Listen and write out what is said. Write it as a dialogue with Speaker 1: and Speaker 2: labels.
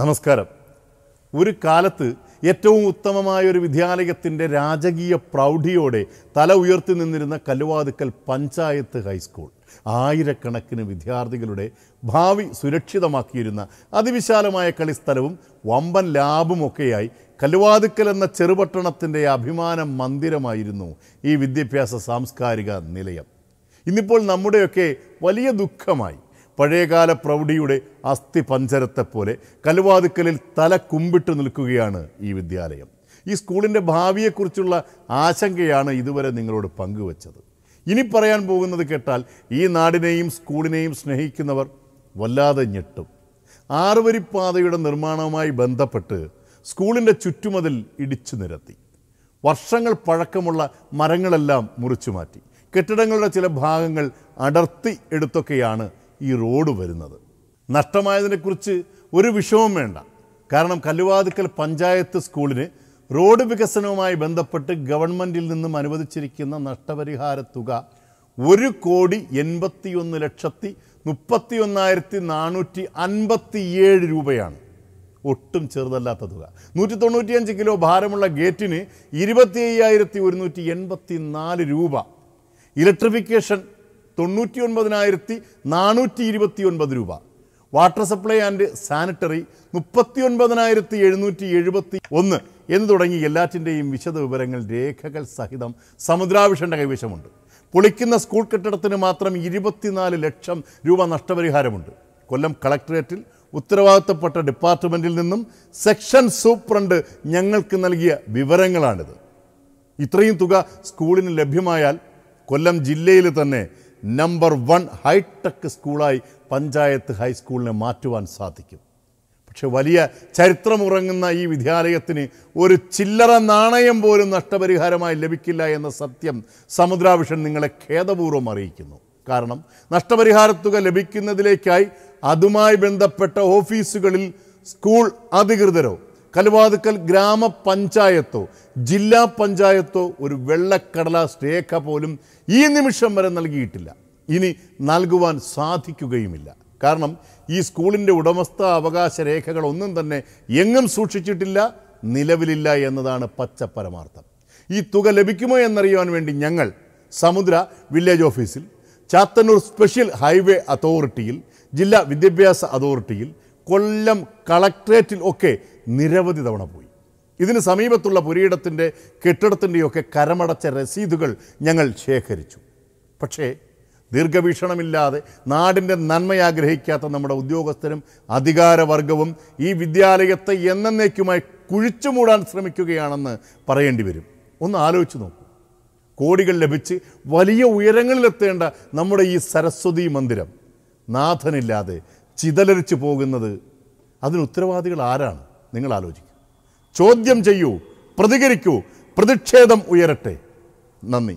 Speaker 1: നമസ്കാരം ഒരു കാലത്ത് ഏറ്റവും ഉത്തമമായ ഒരു വിദ്യാലയത്തിൻ്റെ രാജകീയ പ്രൗഢിയോടെ തല ഉയർത്തി നിന്നിരുന്ന കല്ലുവാതുക്കൽ പഞ്ചായത്ത് ഹൈസ്കൂൾ ആയിരക്കണക്കിന് വിദ്യാർത്ഥികളുടെ ഭാവി സുരക്ഷിതമാക്കിയിരുന്ന അതിവിശാലമായ കളിസ്ഥലവും വമ്പൻ ലാബും ഒക്കെയായി കല്ലുവാതുക്കൽ എന്ന ചെറുപട്ടണത്തിൻ്റെ അഭിമാന മന്ദിരമായിരുന്നു ഈ വിദ്യാഭ്യാസ സാംസ്കാരിക നിലയം ഇന്നിപ്പോൾ നമ്മുടെയൊക്കെ വലിയ ദുഃഖമായി പഴയകാല പ്രൗഢിയുടെ അസ്ഥി പഞ്ചരത്തെപ്പോലെ കലുവാതുക്കലിൽ തല കുമ്പിട്ട് നിൽക്കുകയാണ് ഈ വിദ്യാലയം ഈ സ്കൂളിൻ്റെ ഭാവിയെക്കുറിച്ചുള്ള ആശങ്കയാണ് ഇതുവരെ നിങ്ങളോട് പങ്കുവച്ചത് ഇനി പറയാൻ പോകുന്നത് കേട്ടാൽ ഈ നാടിനെയും സ്കൂളിനെയും സ്നേഹിക്കുന്നവർ വല്ലാതെ ഞെട്ടും ആറുവരിപ്പാതയുടെ നിർമ്മാണവുമായി ബന്ധപ്പെട്ട് സ്കൂളിൻ്റെ ചുറ്റുമതിൽ ഇടിച്ചു നിരത്തി വർഷങ്ങൾ പഴക്കമുള്ള മരങ്ങളെല്ലാം മുറിച്ചു മാറ്റി കെട്ടിടങ്ങളുടെ ചില ഭാഗങ്ങൾ അടർത്തി എടുത്തൊക്കെയാണ് ഈ റോഡ് വരുന്നത് നഷ്ടമായതിനെക്കുറിച്ച് ഒരു വിഷമവും വേണ്ട കാരണം കല്ലുവാതുക്കൽ പഞ്ചായത്ത് സ്കൂളിന് റോഡ് വികസനവുമായി ബന്ധപ്പെട്ട് ഗവൺമെൻറ്റിൽ നിന്നും അനുവദിച്ചിരിക്കുന്ന നഷ്ടപരിഹാര തുക ഒരു കോടി എൺപത്തിയൊന്ന് ലക്ഷത്തി മുപ്പത്തി ഒന്നായിരത്തി നാനൂറ്റി അൻപത്തിയേഴ് രൂപയാണ് ഒട്ടും ചെറുതല്ലാത്ത തുക നൂറ്റി തൊണ്ണൂറ്റിയഞ്ച് കിലോ ഭാരമുള്ള ഗേറ്റിന് ഇരുപത്തി അയ്യായിരത്തി ഒരുന്നൂറ്റി എൺപത്തി നാല് രൂപ ഇലക്ട്രിഫിക്കേഷൻ തൊണ്ണൂറ്റി ഒൻപതിനായിരത്തി നാനൂറ്റി ഇരുപത്തി ഒൻപത് രൂപ വാട്ടർ സപ്ലൈ ആൻഡ് സാനിറ്ററി മുപ്പത്തി ഒൻപതിനായിരത്തി എഴുന്നൂറ്റി എഴുപത്തി ഒന്ന് എന്ന് തുടങ്ങി എല്ലാറ്റിൻ്റെയും വിശദ വിവരങ്ങൾ രേഖകൾ സഹിതം സമുദ്രാഭിഷൻ്റെ കൈവശമുണ്ട് പൊളിക്കുന്ന സ്കൂൾ കെട്ടിടത്തിന് മാത്രം ഇരുപത്തിനാല് ലക്ഷം രൂപ നഷ്ടപരിഹാരമുണ്ട് കൊല്ലം കളക്ടറേറ്റിൽ ഉത്തരവാദിത്തപ്പെട്ട ഡിപ്പാർട്ട്മെൻറ്റിൽ നിന്നും സെക്ഷൻ സൂപ്രണ്ട് ഞങ്ങൾക്ക് നൽകിയ വിവരങ്ങളാണിത് ഇത്രയും തുക സ്കൂളിന് ലഭ്യമായാൽ കൊല്ലം ജില്ലയിൽ തന്നെ നമ്പർ വൺ ഹൈടെക് സ്കൂളായി പഞ്ചായത്ത് ഹൈസ്കൂളിനെ മാറ്റുവാൻ സാധിക്കും പക്ഷെ വലിയ ചരിത്രമുറങ്ങുന്ന ഈ വിദ്യാലയത്തിന് ഒരു ചില്ലറ നാണയം പോലും നഷ്ടപരിഹാരമായി ലഭിക്കില്ല എന്ന സത്യം സമുദ്രാഭിഷൻ നിങ്ങളെ ഖേദപൂർവ്വം അറിയിക്കുന്നു കാരണം നഷ്ടപരിഹാരത്തുക ലഭിക്കുന്നതിലേക്കായി അതുമായി ബന്ധപ്പെട്ട ഓഫീസുകളിൽ സ്കൂൾ അധികൃതരോ കലുവാതുക്കൽ ഗ്രാമപഞ്ചായത്തോ ജില്ലാ പഞ്ചായത്തോ ഒരു വെള്ളക്കടലാസ് രേഖ പോലും ഈ നിമിഷം വരെ നൽകിയിട്ടില്ല ഇനി നൽകുവാൻ സാധിക്കുകയുമില്ല കാരണം ഈ സ്കൂളിൻ്റെ ഉടമസ്ഥ അവകാശ രേഖകളൊന്നും തന്നെ എങ്ങും സൂക്ഷിച്ചിട്ടില്ല നിലവിലില്ല എന്നതാണ് പച്ച പരമാർത്ഥം ഈ തുക ലഭിക്കുമോ എന്നറിയുവാൻ വേണ്ടി ഞങ്ങൾ സമുദ്ര വില്ലേജ് ഓഫീസിൽ ചാത്തന്നൂർ സ്പെഷ്യൽ ഹൈവേ അതോറിറ്റിയിൽ ജില്ലാ വിദ്യാഭ്യാസ അതോറിറ്റിയിൽ കൊല്ലം കളക്ട്രേറ്റിൽ ഒക്കെ നിരവധി തവണ പോയി ഇതിന് സമീപത്തുള്ള പുരയിടത്തിൻ്റെ കെട്ടിടത്തിൻ്റെയൊക്കെ കരമടച്ച രസീതുകൾ ഞങ്ങൾ ശേഖരിച്ചു പക്ഷേ ദീർഘവീക്ഷണമില്ലാതെ നാടിൻ്റെ നന്മയാഗ്രഹിക്കാത്ത നമ്മുടെ ഉദ്യോഗസ്ഥരും അധികാരവർഗവും ഈ വിദ്യാലയത്തെ എന്നേക്കുമായി കുഴിച്ചു മൂടാൻ ശ്രമിക്കുകയാണെന്ന് പറയേണ്ടി വരും ഒന്ന് ആലോചിച്ച് നോക്കൂ കോടികൾ ലഭിച്ച് വലിയ ഉയരങ്ങളിലെത്തേണ്ട നമ്മുടെ ഈ സരസ്വതി മന്ദിരം നാഥനില്ലാതെ ചിതലരിച്ച് പോകുന്നത് അതിന് ഉത്തരവാദികൾ ആരാണ് നിങ്ങൾ ആലോചിക്കും ചോദ്യം ചെയ്യൂ പ്രതികരിക്കൂ പ്രതിഷേധം ഉയരട്ടെ നന്ദി